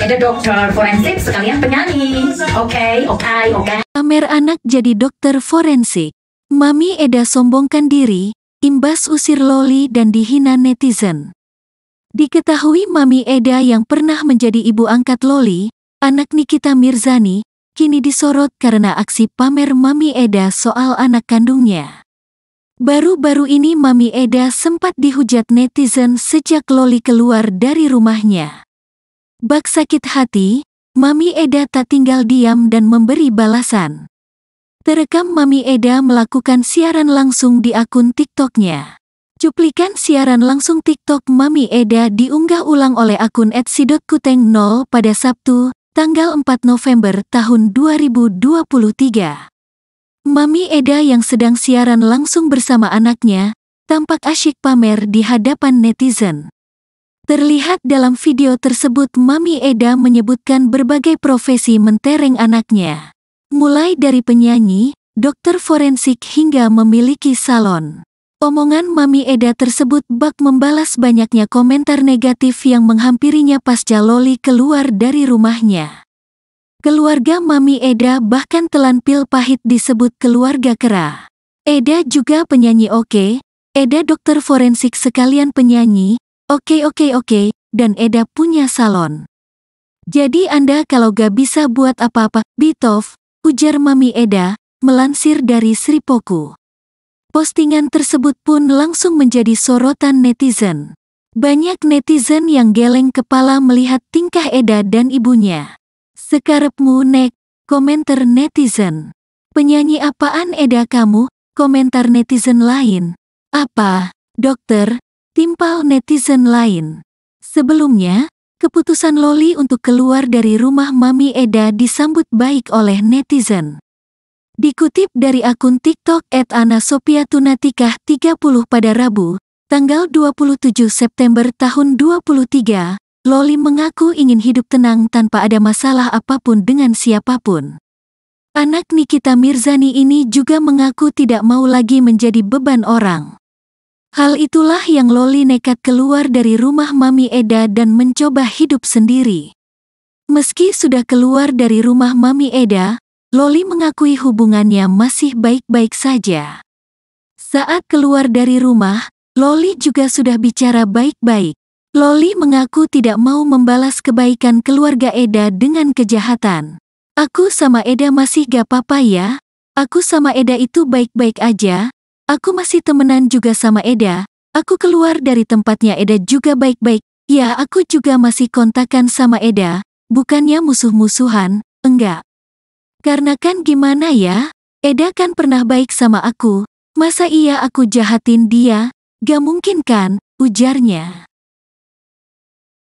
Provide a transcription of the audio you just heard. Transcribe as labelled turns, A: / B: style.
A: Ada dokter forensik sekalian penyanyi. Oke, okay, oke, okay, oke. Okay. Pamer anak jadi dokter forensik. Mami Eda sombongkan diri, imbas usir Loli dan dihina netizen. Diketahui Mami Eda yang pernah menjadi ibu angkat Loli, anak Nikita Mirzani, kini disorot karena aksi pamer Mami Eda soal anak kandungnya. Baru-baru ini Mami Eda sempat dihujat netizen sejak Loli keluar dari rumahnya. Bak sakit hati, Mami Eda tak tinggal diam dan memberi balasan. Terekam Mami Eda melakukan siaran langsung di akun TikToknya. Cuplikan siaran langsung TikTok Mami Eda diunggah ulang oleh akun @sidot_kuteng 0 pada Sabtu, tanggal 4 November tahun 2023. Mami Eda yang sedang siaran langsung bersama anaknya, tampak asyik pamer di hadapan netizen. Terlihat dalam video tersebut Mami Eda menyebutkan berbagai profesi mentereng anaknya. Mulai dari penyanyi, dokter forensik hingga memiliki salon. Omongan Mami Eda tersebut bak membalas banyaknya komentar negatif yang menghampirinya pasca Loli keluar dari rumahnya. Keluarga Mami Eda bahkan telan pil pahit disebut keluarga kera. Eda juga penyanyi oke, okay, Eda dokter forensik sekalian penyanyi, Oke oke oke, dan Eda punya salon. Jadi Anda kalau gak bisa buat apa-apa, Bitov, ujar Mami Eda, melansir dari Sripoku. Postingan tersebut pun langsung menjadi sorotan netizen. Banyak netizen yang geleng kepala melihat tingkah Eda dan ibunya. Sekarepmu nek, komentar netizen. Penyanyi apaan Eda kamu? Komentar netizen lain. Apa, dokter, ditimpal netizen lain. Sebelumnya, keputusan Loli untuk keluar dari rumah Mami Eda disambut baik oleh netizen. Dikutip dari akun TikTok at Tunatikah 30 pada Rabu, tanggal 27 September tahun 23, Loli mengaku ingin hidup tenang tanpa ada masalah apapun dengan siapapun. Anak Nikita Mirzani ini juga mengaku tidak mau lagi menjadi beban orang. Hal itulah yang Loli nekat keluar dari rumah Mami Eda dan mencoba hidup sendiri. Meski sudah keluar dari rumah Mami Eda, Loli mengakui hubungannya masih baik-baik saja. Saat keluar dari rumah, Loli juga sudah bicara baik-baik. Loli mengaku tidak mau membalas kebaikan keluarga Eda dengan kejahatan. Aku sama Eda masih gak apa-apa ya. Aku sama Eda itu baik-baik aja, Aku masih temenan juga sama Eda. Aku keluar dari tempatnya Eda juga baik-baik. Ya, aku juga masih kontakan sama Eda. Bukannya musuh-musuhan, enggak. Karena kan gimana ya, Eda kan pernah baik sama aku. Masa iya aku jahatin dia? Gak mungkin kan, ujarnya.